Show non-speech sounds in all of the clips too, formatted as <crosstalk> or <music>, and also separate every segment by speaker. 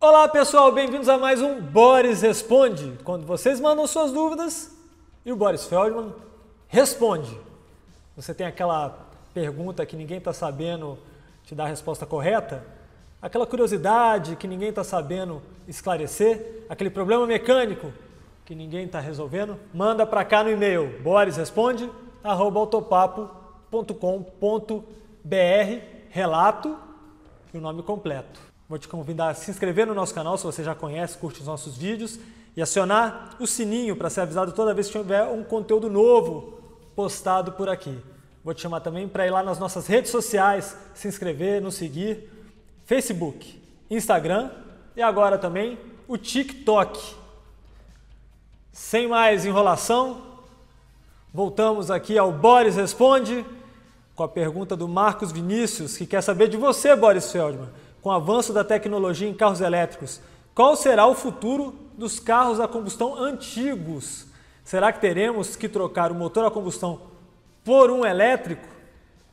Speaker 1: Olá pessoal, bem-vindos a mais um Boris Responde, quando vocês mandam suas dúvidas e o Boris Feldman responde. Você tem aquela pergunta que ninguém está sabendo te dar a resposta correta, aquela curiosidade que ninguém está sabendo esclarecer, aquele problema mecânico que ninguém está resolvendo, manda para cá no e-mail borisresponde.com.br relato e o nome completo. Vou te convidar a se inscrever no nosso canal se você já conhece, curte os nossos vídeos e acionar o sininho para ser avisado toda vez que tiver um conteúdo novo postado por aqui. Vou te chamar também para ir lá nas nossas redes sociais, se inscrever, nos seguir, Facebook, Instagram e agora também o TikTok. Sem mais enrolação, voltamos aqui ao Boris Responde com a pergunta do Marcos Vinícius, que quer saber de você, Boris Feldman com o avanço da tecnologia em carros elétricos, qual será o futuro dos carros a combustão antigos? Será que teremos que trocar o motor a combustão por um elétrico?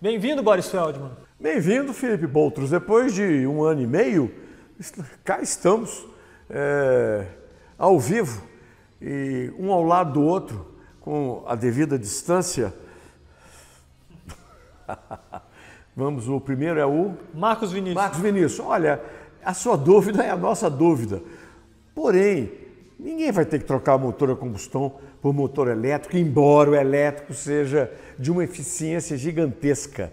Speaker 1: Bem-vindo, Boris Feldman.
Speaker 2: Bem-vindo, Felipe Boutros. Depois de um ano e meio, cá estamos, é, ao vivo, e um ao lado do outro, com a devida distância. <laughs> Vamos, o primeiro é o. Marcos Vinícius. Marcos Vinícius. Olha, a sua dúvida é a nossa dúvida. Porém, ninguém vai ter que trocar o motor a combustão por motor elétrico, embora o elétrico seja de uma eficiência gigantesca.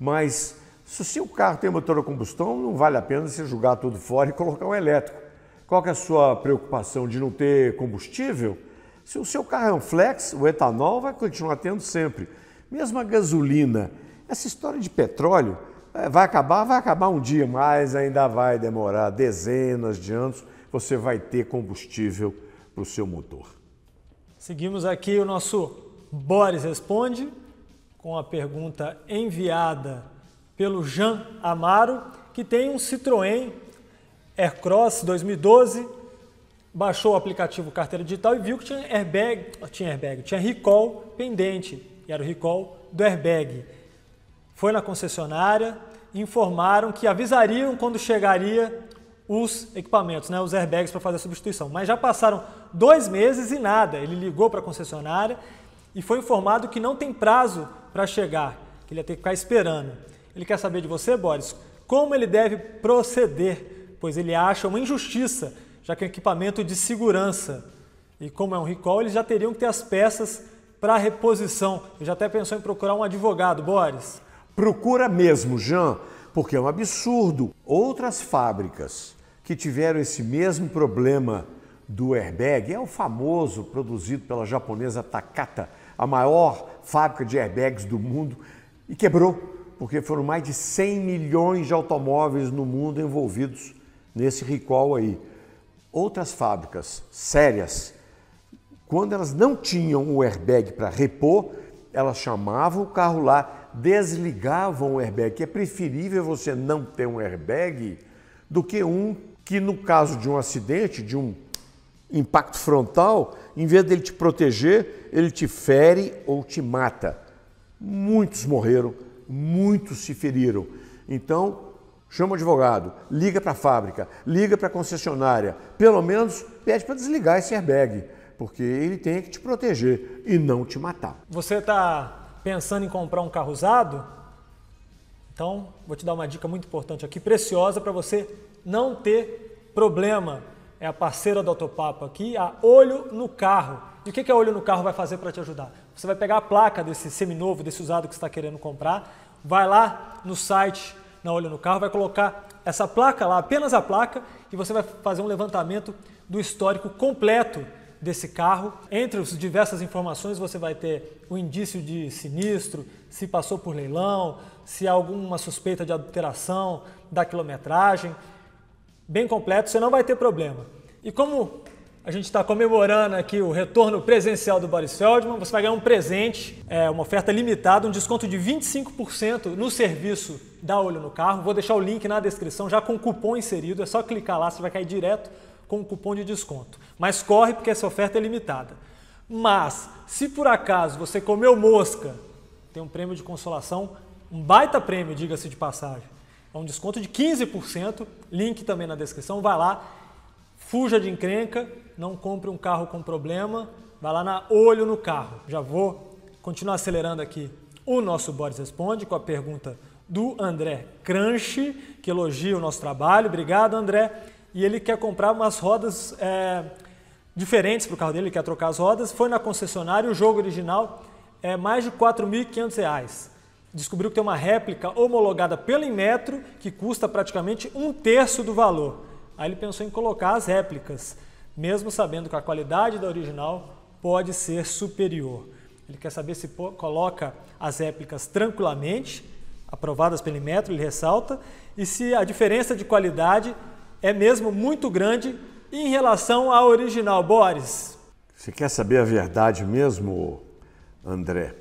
Speaker 2: Mas se o seu carro tem motor a combustão, não vale a pena você jogar tudo fora e colocar um elétrico. Qual é a sua preocupação de não ter combustível? Se o seu carro é um flex, o etanol vai continuar tendo sempre. Mesmo a gasolina essa história de petróleo eh, vai acabar, vai acabar um dia, mas ainda vai demorar dezenas de anos. Você vai ter combustível para o seu motor.
Speaker 1: Seguimos aqui o nosso Boris Responde com a pergunta enviada pelo Jean Amaro, que tem um Citroën Aircross 2012, baixou o aplicativo carteira digital e viu que tinha airbag, tinha airbag, tinha recall pendente, e era o recall do airbag foi na concessionária e informaram que avisariam quando chegaria os equipamentos, né, os airbags para fazer a substituição. Mas já passaram dois meses e nada. Ele ligou para a concessionária e foi informado que não tem prazo para chegar, que ele ia ter que ficar esperando. Ele quer saber de você, Boris, como ele deve proceder, pois ele acha uma injustiça, já que é um equipamento de segurança. E como é um recall, eles já teriam que ter as peças para reposição. Ele já até pensou em procurar um
Speaker 2: advogado, Boris. Procura mesmo, Jean, porque é um absurdo. Outras fábricas que tiveram esse mesmo problema do airbag é o famoso produzido pela japonesa Takata, a maior fábrica de airbags do mundo, e quebrou, porque foram mais de 100 milhões de automóveis no mundo envolvidos nesse recall aí. Outras fábricas sérias, quando elas não tinham o airbag para repor, elas chamavam o carro lá desligavam o airbag. É preferível você não ter um airbag do que um que, no caso de um acidente, de um impacto frontal, em vez dele te proteger, ele te fere ou te mata. Muitos morreram, muitos se feriram. Então, chama o advogado, liga para a fábrica, liga para a concessionária, pelo menos pede para desligar esse airbag, porque ele tem que te proteger e não te matar.
Speaker 1: Você está pensando em comprar um carro usado? Então, vou te dar uma dica muito importante aqui, preciosa para você não ter problema. É a parceira do Autopapo aqui, a Olho no Carro. E o que, que a Olho no Carro vai fazer para te ajudar? Você vai pegar a placa desse seminovo, desse usado que você está querendo comprar, vai lá no site na Olho no Carro, vai colocar essa placa lá, apenas a placa, e você vai fazer um levantamento do histórico completo desse carro. Entre as diversas informações, você vai ter o indício de sinistro, se passou por leilão, se há alguma suspeita de adulteração da quilometragem. Bem completo, você não vai ter problema. E como a gente está comemorando aqui o retorno presencial do Boris Feldman. Você vai ganhar um presente, é, uma oferta limitada, um desconto de 25% no serviço da Olho no Carro. Vou deixar o link na descrição já com o cupom inserido. É só clicar lá, você vai cair direto com o cupom de desconto. Mas corre porque essa oferta é limitada. Mas, se por acaso você comeu mosca, tem um prêmio de consolação, um baita prêmio, diga-se de passagem. É um desconto de 15%, link também na descrição, vai lá, fuja de encrenca, não compre um carro com problema, vai lá na olho no carro. Já vou continuar acelerando aqui o nosso Boris Responde com a pergunta do André Cranche, que elogia o nosso trabalho. Obrigado, André e ele quer comprar umas rodas é, diferentes para o carro dele, ele quer trocar as rodas. Foi na concessionária, o jogo original é mais de R$ 4.500. Descobriu que tem uma réplica homologada pelo Inmetro que custa praticamente um terço do valor. Aí ele pensou em colocar as réplicas, mesmo sabendo que a qualidade da original pode ser superior. Ele quer saber se coloca as réplicas tranquilamente, aprovadas pelo Inmetro, ele ressalta, e se a diferença de qualidade é mesmo muito grande em relação à original, Boris.
Speaker 2: Você quer saber a verdade mesmo, André?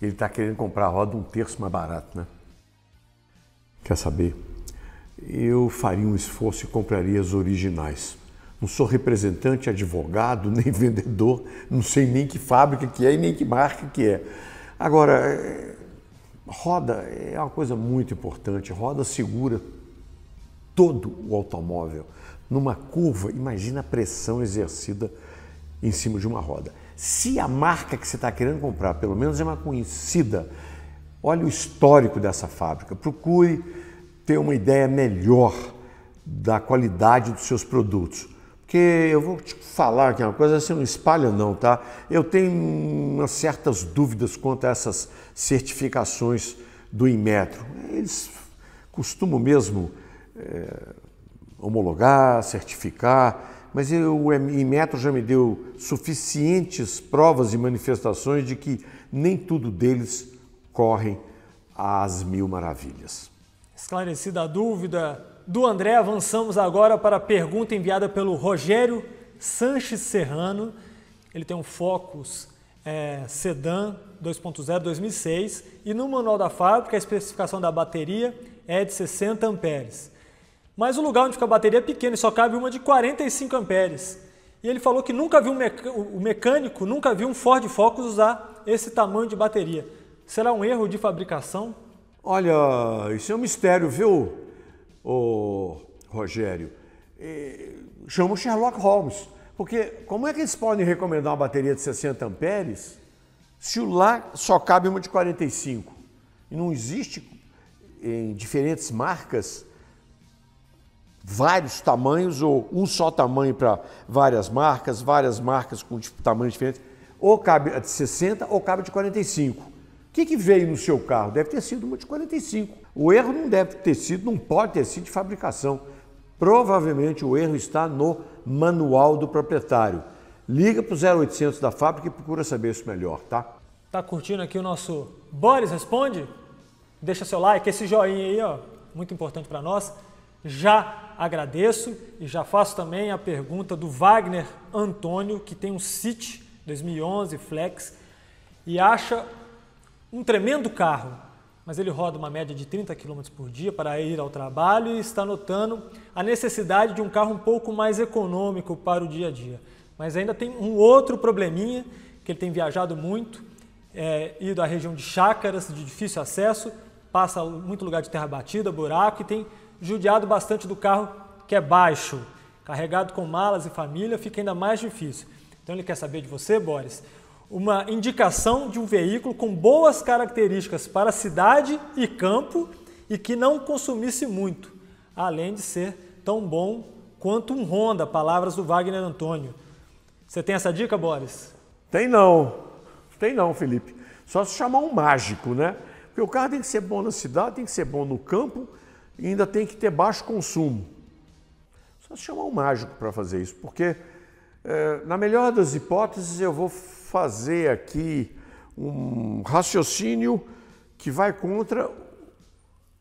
Speaker 2: Ele está querendo comprar a roda um terço mais barato, né? Quer saber? Eu faria um esforço e compraria as originais. Não sou representante, advogado, <laughs> nem vendedor, não sei nem que fábrica que é e nem que marca que é. Agora, eh, roda é uma coisa muito importante, roda segura todo o automóvel. Numa curva, imagina a pressão exercida em cima de uma roda. Se a marca que você está querendo comprar, pelo menos é uma conhecida, olhe o histórico dessa fábrica, procure ter uma ideia melhor da qualidade dos seus produtos. Porque eu vou te falar aqui é uma coisa, você não espalha não, tá? Eu tenho certas dúvidas quanto a essas certificações do Inmetro. Eles costumam mesmo é, homologar, certificar, mas eu, o Inmetro já me deu suficientes provas e manifestações de que nem tudo deles correm às mil maravilhas.
Speaker 1: Esclarecida a dúvida do André, avançamos agora para a pergunta enviada pelo Rogério Sanches Serrano. Ele tem um Focus é, Sedan 2.0 2006 e no manual da fábrica a especificação da bateria é de 60 amperes. Mas o lugar onde fica a bateria é pequeno e só cabe uma de 45 amperes. E ele falou que nunca viu o mecânico, nunca viu um Ford Focus usar esse tamanho de bateria. Será um erro de fabricação?
Speaker 2: Olha, isso é um mistério, viu, Ô, Rogério? chama o Sherlock Holmes, porque como é que eles podem recomendar uma bateria de 60 amperes se lá só cabe uma de 45? E não existe em diferentes marcas vários tamanhos ou um só tamanho para várias marcas, várias marcas com tipo, tamanhos diferentes. Ou cabe de 60 ou cabe de 45. O que, que veio no seu carro? Deve ter sido uma de 45. O erro não deve ter sido, não pode ter sido de fabricação. Provavelmente o erro está no manual do proprietário. Liga para o 0800 da fábrica e procura saber isso melhor, tá?
Speaker 1: Tá curtindo aqui o nosso Boris Responde? Deixa seu like, esse joinha aí, ó, muito importante para nós. Já agradeço e já faço também a pergunta do Wagner Antônio, que tem um CIT 2011 Flex e acha um tremendo carro, mas ele roda uma média de 30 km por dia para ir ao trabalho e está notando a necessidade de um carro um pouco mais econômico para o dia a dia. Mas ainda tem um outro probleminha, que ele tem viajado muito, é, ido à região de chácaras, de difícil acesso, passa muito lugar de terra batida, buraco e tem judiado bastante do carro que é baixo. Carregado com malas e família fica ainda mais difícil. Então ele quer saber de você, Boris, uma indicação de um veículo com boas características para cidade e campo e que não consumisse muito, além de ser tão bom quanto um Honda, palavras do Wagner Antônio. Você tem essa dica, Boris?
Speaker 2: Tem não. Tem não, Felipe. Só se chamar um mágico, né? Porque o carro tem que ser bom na cidade, tem que ser bom no campo e ainda tem que ter baixo consumo. Só chamar um mágico para fazer isso, porque é, na melhor das hipóteses eu vou fazer aqui um raciocínio que vai contra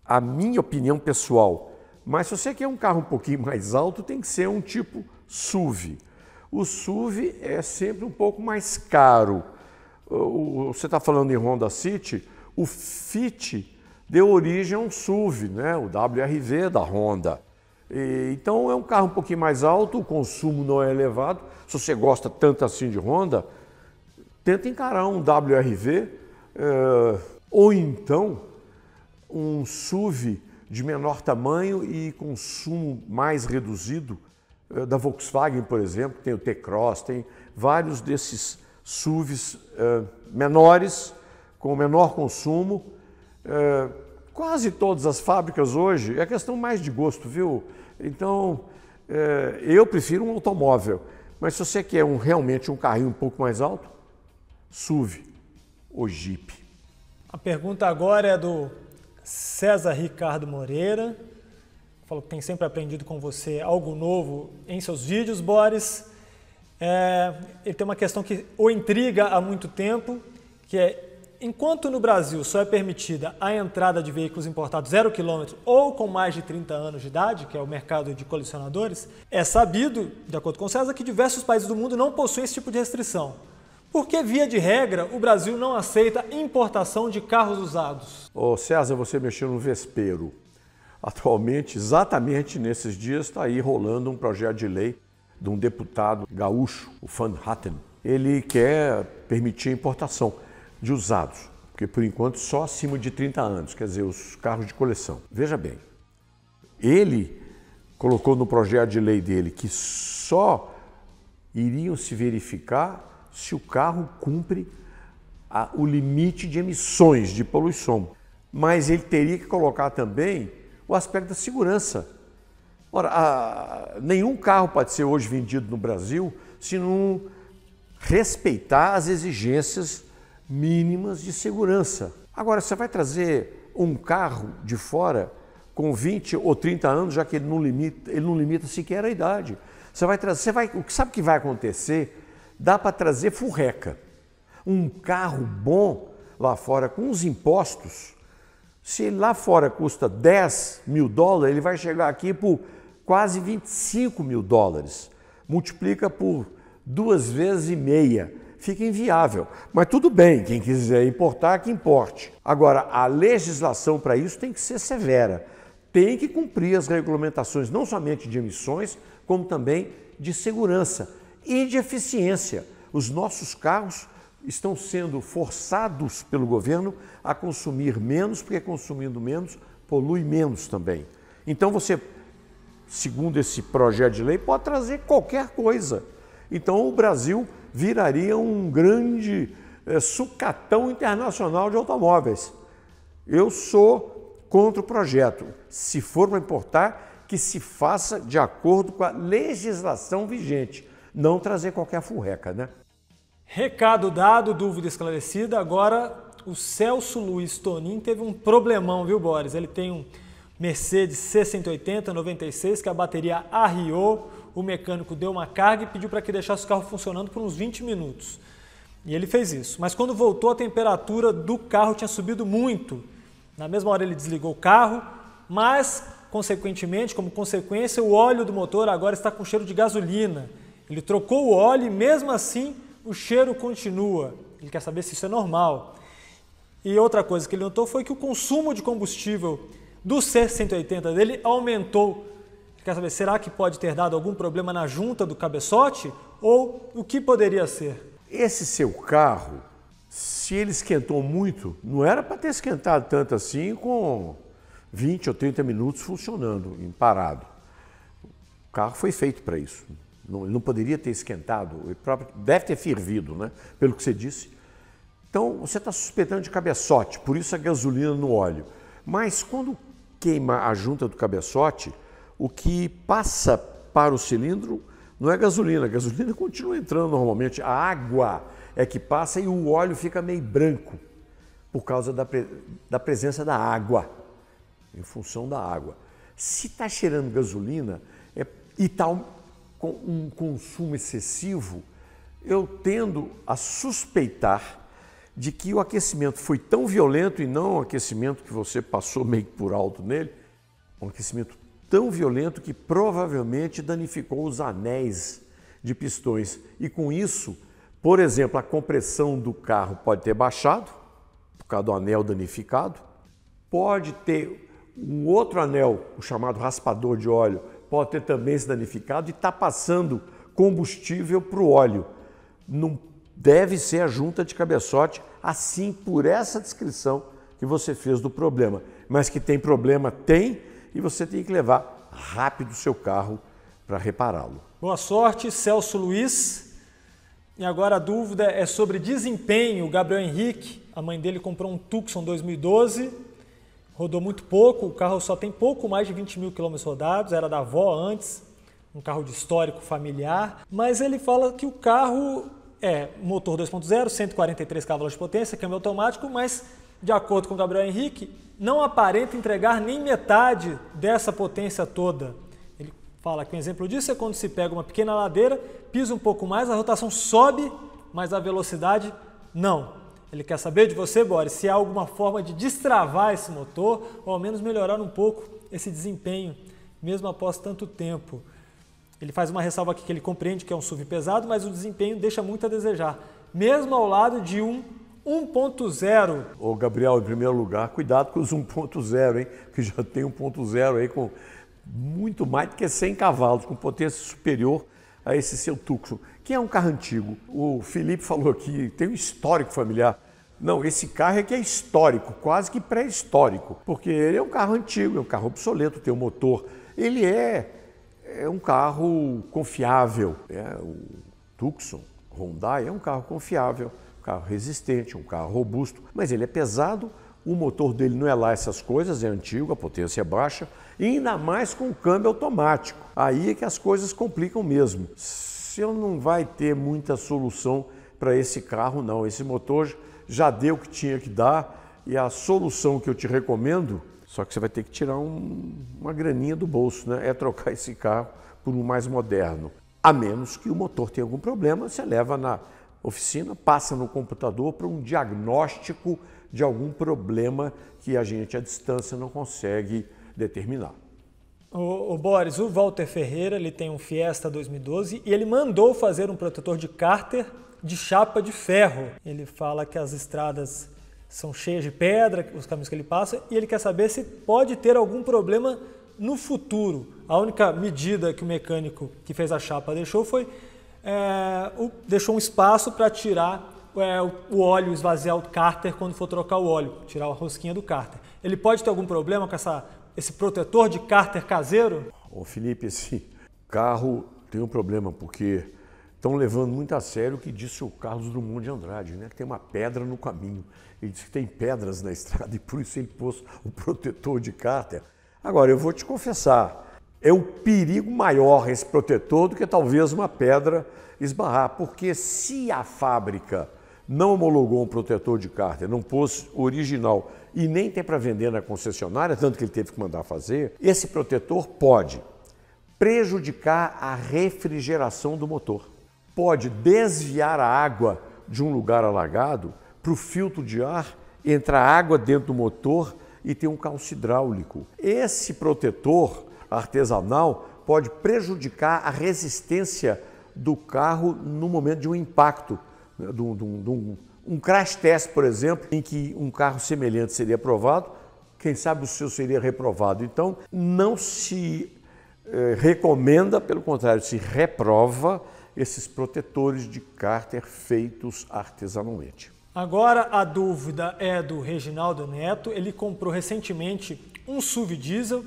Speaker 2: a minha opinião pessoal. Mas se você quer um carro um pouquinho mais alto, tem que ser um tipo SUV. O SUV é sempre um pouco mais caro. Você está falando em Honda City, o Fit deu origem a um SUV, né? o WRV da Honda. E, então é um carro um pouquinho mais alto, o consumo não é elevado. Se você gosta tanto assim de Honda, tenta encarar um WRV eh, ou então um SUV de menor tamanho e consumo mais reduzido eh, da Volkswagen, por exemplo, tem o T-Cross, tem vários desses SUVs eh, menores com menor consumo. É, quase todas as fábricas hoje, é questão mais de gosto, viu? Então, é, eu prefiro um automóvel, mas se você quer um, realmente um carrinho um pouco mais alto, SUV ou Jeep.
Speaker 1: A pergunta agora é do César Ricardo Moreira. Falou que tem sempre aprendido com você algo novo em seus vídeos, Boris. É, ele tem uma questão que o intriga há muito tempo, que é Enquanto no Brasil só é permitida a entrada de veículos importados zero quilômetro ou com mais de 30 anos de idade, que é o mercado de colecionadores, é sabido, de acordo com o César, que diversos países do mundo não possuem esse tipo
Speaker 2: de restrição. Porque, via de regra, o Brasil não aceita importação de carros usados. Ô César, você mexeu no vespeiro. Atualmente, exatamente nesses dias, está aí rolando um projeto de lei de um deputado gaúcho, o Van Hatten. Ele quer permitir a importação de usados, porque por enquanto só acima de 30 anos, quer dizer, os carros de coleção. Veja bem, ele colocou no projeto de lei dele que só iriam se verificar se o carro cumpre a, o limite de emissões de poluição. Mas ele teria que colocar também o aspecto da segurança. Ora, a, nenhum carro pode ser hoje vendido no Brasil se não respeitar as exigências mínimas de segurança. Agora, você vai trazer um carro de fora com 20 ou 30 anos, já que ele não limita, ele não limita sequer a idade. Você vai trazer, você vai, sabe o que vai acontecer? Dá para trazer furreca. Um carro bom lá fora com os impostos, se lá fora custa 10 mil dólares, ele vai chegar aqui por quase 25 mil dólares. Multiplica por duas vezes e meia fica inviável. Mas tudo bem, quem quiser importar, que importe. Agora, a legislação para isso tem que ser severa. Tem que cumprir as regulamentações não somente de emissões, como também de segurança e de eficiência. Os nossos carros estão sendo forçados pelo governo a consumir menos, porque consumindo menos, polui menos também. Então você, segundo esse projeto de lei, pode trazer qualquer coisa. Então o Brasil viraria um grande é, sucatão internacional de automóveis. Eu sou contra o projeto. Se for para importar, que se faça de acordo com a legislação vigente, não trazer qualquer furreca, né?
Speaker 1: Recado dado, dúvida esclarecida. Agora, o Celso Luiz Tonin teve um problemão, viu, Boris? Ele tem um Mercedes C180 96 que a bateria arriou o mecânico deu uma carga e pediu para que deixasse o carro funcionando por uns 20 minutos. E ele fez isso. Mas quando voltou, a temperatura do carro tinha subido muito. Na mesma hora ele desligou o carro, mas, consequentemente, como consequência, o óleo do motor agora está com cheiro de gasolina. Ele trocou o óleo e, mesmo assim, o cheiro continua. Ele quer saber se isso é normal. E outra coisa que ele notou foi que o consumo de combustível do C180 dele aumentou quer saber, será que pode ter dado algum problema na junta do cabeçote? Ou o que poderia ser?
Speaker 2: Esse seu carro, se ele esquentou muito, não era para ter esquentado tanto assim com 20 ou 30 minutos funcionando, parado. O carro foi feito para isso. Não, não poderia ter esquentado, próprio, deve ter fervido, né? Pelo que você disse. Então, você está suspeitando de cabeçote, por isso a gasolina no óleo. Mas quando queima a junta do cabeçote, o que passa para o cilindro não é gasolina, a gasolina continua entrando normalmente, a água é que passa e o óleo fica meio branco por causa da, pre... da presença da água, em função da água. Se está cheirando gasolina é... e está um... um consumo excessivo, eu tendo a suspeitar de que o aquecimento foi tão violento e não um aquecimento que você passou meio por alto nele, um aquecimento tão violento que provavelmente danificou os anéis de pistões. E com isso, por exemplo, a compressão do carro pode ter baixado, por causa do anel danificado, pode ter um outro anel, o chamado raspador de óleo, pode ter também se danificado e está passando combustível para o óleo. Não deve ser a junta de cabeçote, assim por essa descrição que você fez do problema. Mas que tem problema, tem, e você tem que levar rápido o seu carro para repará-lo.
Speaker 1: Boa sorte, Celso Luiz. E agora a dúvida é sobre desempenho. O Gabriel Henrique, a mãe dele comprou um Tucson 2012, rodou muito pouco, o carro só tem pouco mais de 20 mil quilômetros rodados, era da avó antes, um carro de histórico familiar. Mas ele fala que o carro é motor 2.0, 143 cavalos de potência, câmbio é automático, mas de acordo com Gabriel Henrique, não aparenta entregar nem metade dessa potência toda. Ele fala que um exemplo disso é quando se pega uma pequena ladeira, pisa um pouco mais, a rotação sobe, mas a velocidade não. Ele quer saber de você, Boris, se há alguma forma de destravar esse motor ou ao menos melhorar um pouco esse desempenho, mesmo após tanto tempo. Ele faz uma ressalva aqui que ele compreende que é um SUV pesado, mas o desempenho deixa muito a
Speaker 2: desejar, mesmo ao lado de um 1.0. Ô Gabriel, em primeiro lugar, cuidado com os 1.0, hein? Que já tem 1.0 aí com muito mais do que 100 cavalos, com potência superior a esse seu Tucson, que é um carro antigo. O Felipe falou aqui, tem um histórico familiar. Não, esse carro é que é histórico, quase que pré-histórico, porque ele é um carro antigo, é um carro obsoleto, tem um motor. Ele é, é um carro confiável. É, o Tucson Hyundai é um carro confiável carro resistente, um carro robusto, mas ele é pesado, o motor dele não é lá essas coisas, é antigo, a potência é baixa, e ainda mais com câmbio automático. Aí é que as coisas complicam mesmo. Você não vai ter muita solução para esse carro, não. Esse motor já deu o que tinha que dar e a solução que eu te recomendo, só que você vai ter que tirar um, uma graninha do bolso, né? É trocar esse carro por um mais moderno. A menos que o motor tenha algum problema, você leva na oficina, passa no computador para um diagnóstico de algum problema que a gente à distância não consegue determinar.
Speaker 1: O, o, Boris, o Walter Ferreira, ele tem um Fiesta 2012 e ele mandou fazer um protetor de cárter de chapa de ferro. Ele fala que as estradas são cheias de pedra, os caminhos que ele passa, e ele quer saber se pode ter algum problema no futuro. A única medida que o mecânico que fez a chapa deixou foi é, o, deixou um espaço para tirar é, o óleo, esvaziar o cárter quando for trocar o óleo, tirar a rosquinha do cárter. Ele pode ter algum problema com essa, esse protetor de cárter caseiro?
Speaker 2: Ô Felipe, esse carro tem um problema, porque estão levando muito a sério o que disse o Carlos Drummond de Andrade, né? que tem uma pedra no caminho. Ele disse que tem pedras na estrada e por isso ele pôs o protetor de cárter. Agora, eu vou te confessar, é o perigo maior esse protetor do que talvez uma pedra esbarrar, porque se a fábrica não homologou um protetor de cárter, não pôs original e nem tem para vender na concessionária, tanto que ele teve que mandar fazer, esse protetor pode prejudicar a refrigeração do motor, pode desviar a água de um lugar alagado para o filtro de ar, entrar água dentro do motor e ter um calço hidráulico. Esse protetor artesanal pode prejudicar a resistência do carro no momento de um impacto, né, de um, de um, um crash test, por exemplo, em que um carro semelhante seria aprovado, quem sabe o seu seria reprovado. Então, não se eh, recomenda, pelo contrário, se reprova esses protetores de cárter feitos artesanalmente.
Speaker 1: Agora a dúvida é do Reginaldo Neto. Ele comprou recentemente um SUV diesel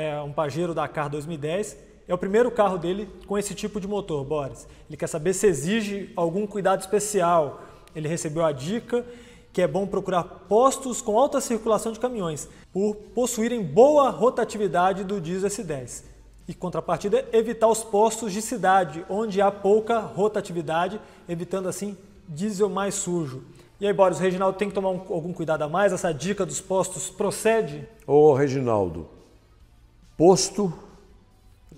Speaker 1: é um Pajero Dakar 2010. É o primeiro carro dele com esse tipo de motor, Boris. Ele quer saber se exige algum cuidado especial. Ele recebeu a dica que é bom procurar postos com alta circulação de caminhões, por possuírem boa rotatividade do diesel S10. E contrapartida, evitar os postos de cidade, onde há pouca rotatividade, evitando assim diesel mais sujo. E aí, Boris, o Reginaldo tem que tomar um, algum cuidado a mais? Essa dica dos
Speaker 2: postos procede? Ô, Reginaldo, Posto,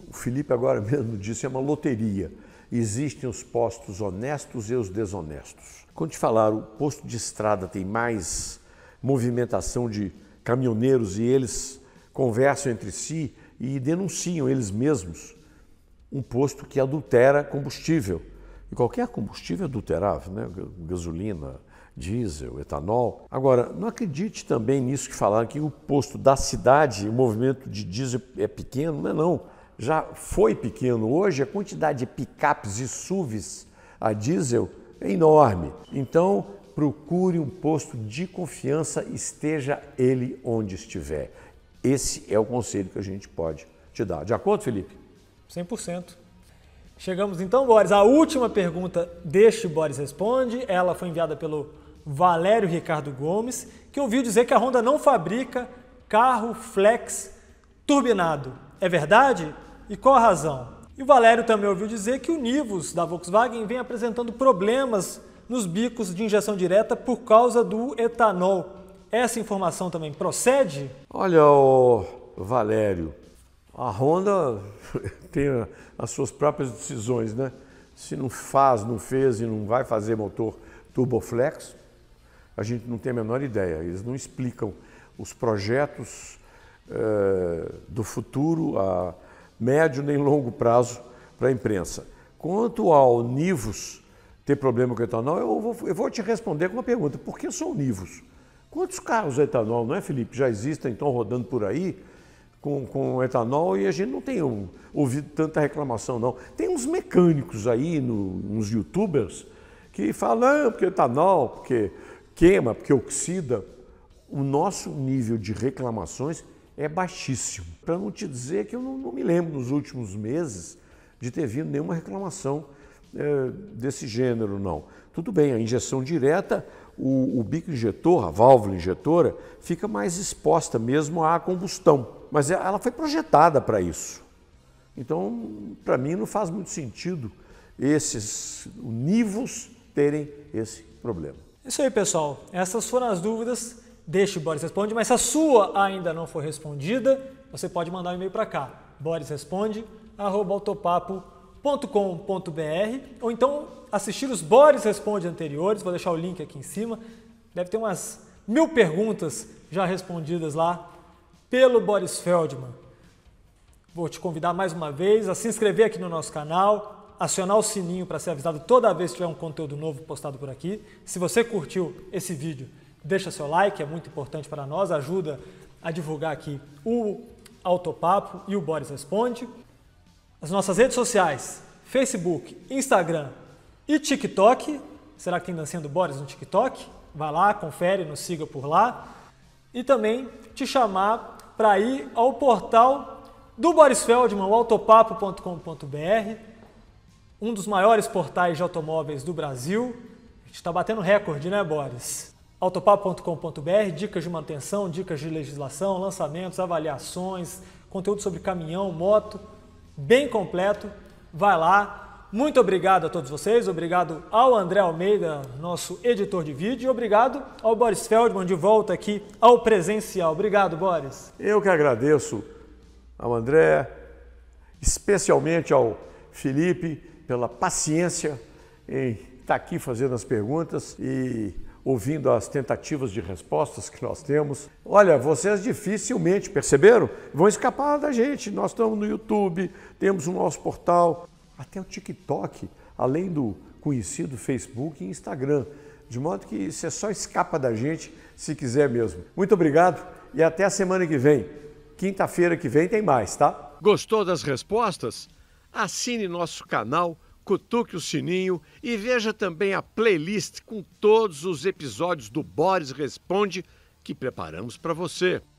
Speaker 2: o Felipe agora <laughs> mesmo disse, é uma loteria. Existem os postos honestos e os desonestos. Quando te falaram, o posto de estrada tem mais movimentação de caminhoneiros e eles conversam entre si e denunciam eles mesmos um posto que adultera combustível. E qualquer combustível é adulterável, né? gasolina, diesel, etanol. Agora, não acredite também nisso que falaram que o posto da cidade, o movimento de diesel é pequeno. Não é não. Já foi pequeno. Hoje a quantidade de picapes e SUVs a diesel é enorme. Então, procure um posto de confiança, esteja ele onde estiver. Esse é o conselho que a gente pode te dar. De acordo, Felipe?
Speaker 1: 100%. Chegamos então, Boris, à última pergunta deste Boris Responde. Ela foi enviada pelo Valério Ricardo Gomes, que ouviu dizer que a Honda não fabrica carro flex turbinado. É verdade? E qual a razão? E o Valério também ouviu dizer que o Nivus da Volkswagen vem apresentando problemas nos bicos de injeção direta por causa do etanol. Essa informação
Speaker 2: também procede? Olha, o Valério, a Honda <laughs> tem as suas próprias decisões, né? Se não faz, não fez e não vai fazer motor turboflex, a gente não tem a menor ideia. Eles não explicam os projetos eh, do futuro a médio nem longo prazo para a imprensa. Quanto ao Nivos ter problema com etanol, eu vou, eu vou te responder com uma pergunta: por que são Nivos? Quantos carros é etanol, não é, Felipe? Já existem, então, rodando por aí com, com etanol e a gente não tem um, ouvido tanta reclamação, não. Tem uns mecânicos aí, no, uns youtubers, que falam, ah, porque etanol, porque queima, porque oxida, o nosso nível de reclamações é baixíssimo. Para não te dizer que eu não, não, me lembro nos últimos meses de ter vindo nenhuma reclamação é, desse gênero, não. Tudo bem, a injeção direta, o, o, bico injetor, a válvula injetora, fica mais exposta mesmo à combustão, mas é, ela foi projetada para isso. Então, para mim, não faz muito sentido esses nivos terem esse problema.
Speaker 1: É isso aí, pessoal. Essas foram as dúvidas. Deixe o Boris Responde, mas se a sua ainda não foi respondida, você pode mandar um e-mail para cá, borisresponde.com.br ou então assistir os Boris Responde anteriores, vou deixar o link aqui em cima. Deve ter umas mil perguntas já respondidas lá pelo Boris Feldman. Vou te convidar mais uma vez a se inscrever aqui no nosso canal, acionar o sininho para ser avisado toda vez que tiver um conteúdo novo postado por aqui. Se você curtiu esse vídeo, deixa seu like, é muito importante para nós, ajuda a divulgar aqui o Autopapo e o Boris Responde. As nossas redes sociais, Facebook, Instagram e TikTok. Será que tem dancinha do Boris no TikTok? Vá lá, confere, nos siga por lá. E também te chamar para ir ao portal do Boris Feldman, autopapo.com.br um dos maiores portais de automóveis do Brasil. A gente está batendo recorde, né, Boris? autopapo.com.br, dicas de manutenção, dicas de legislação, lançamentos, avaliações, conteúdo sobre caminhão, moto, bem completo. Vai lá. Muito obrigado a todos vocês, obrigado ao André Almeida, nosso editor de vídeo, e obrigado ao Boris Feldman de volta aqui ao presencial. Obrigado, Boris.
Speaker 2: Eu que agradeço ao André, especialmente ao Felipe, pela paciência em estar tá aqui fazendo as perguntas e ouvindo as tentativas de respostas que nós temos. Olha, vocês dificilmente perceberam? Vão escapar da gente. Nós estamos no YouTube, temos o nosso portal, até o TikTok, além do conhecido Facebook e Instagram. De modo que você só escapa da gente se quiser mesmo. Muito obrigado e até a semana que vem. Quinta-feira que vem tem mais, tá? Gostou das respostas? Assine nosso canal, cutuque o sininho e veja também a playlist com todos os episódios do Boris Responde que preparamos para você.